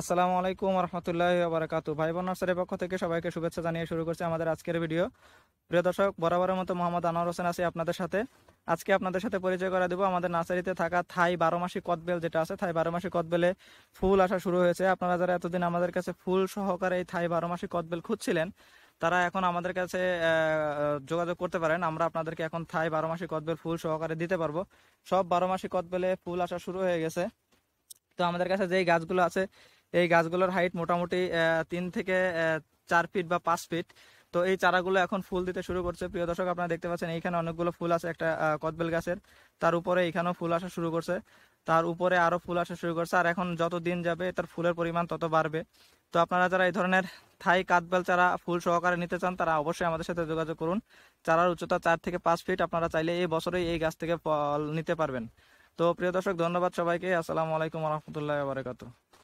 আসসালামু আলাইকুম রহমতুল্লাহ বারাকাতু ভাই বোন নার্সারির পক্ষ থেকে সবাইকে শুভেচ্ছা জানিয়ে শুরু করছে আমাদের আজকের ভিডিও প্রিয় দর্শক বরাবরের মতো মোহাম্মদ আনোয়ার হোসেন আছি আপনাদের সাথে আজকে আপনাদের সাথে পরিচয় করা দেবো আমাদের নার্সারিতে থাকা থাই বারো মাসি কদবেল যেটা আছে থাই বারো মাসি কদবেলে ফুল আসা শুরু হয়েছে আপনারা যারা এতদিন আমাদের কাছে ফুল সহকারে এই থাই বারো মাসি কদবেল খুঁজছিলেন তারা এখন আমাদের কাছে যোগাযোগ করতে পারেন আমরা আপনাদেরকে এখন থাই বারো মাসি কদবেল ফুল সহকারে দিতে পারবো সব বারো মাসি কদবেলে ফুল আসা শুরু হয়ে গেছে তো আমাদের কাছে যেই গাছগুলো আছে এই গাছগুলোর হাইট মোটামুটি তিন থেকে চার ফিট বা পাঁচ ফিট তো এই চারাগুলো এখন ফুল দিতে শুরু করছে প্রিয় দর্শক আপনারা দেখতে পাচ্ছেন এইখানে অনেকগুলো ফুল আছে একটা কদবেল গাছের তার উপরে এখানেও ফুল আসা শুরু করছে তার উপরে আরও ফুল আসা শুরু করছে আর এখন যত দিন যাবে তার ফুলের পরিমাণ তত বাড়বে তো আপনারা যারা এই ধরনের থাই কাতবেল চারা ফুল সহকারে নিতে চান তারা অবশ্যই আমাদের সাথে যোগাযোগ করুন চারার উচ্চতা চার থেকে পাঁচ ফিট আপনারা চাইলে এই বছরেই এই গাছ থেকে ফল নিতে পারবেন তো প্রিয় দর্শক ধন্যবাদ সবাইকে আসসালামু আলাইকুম রহমতুল্লাহ বারকাত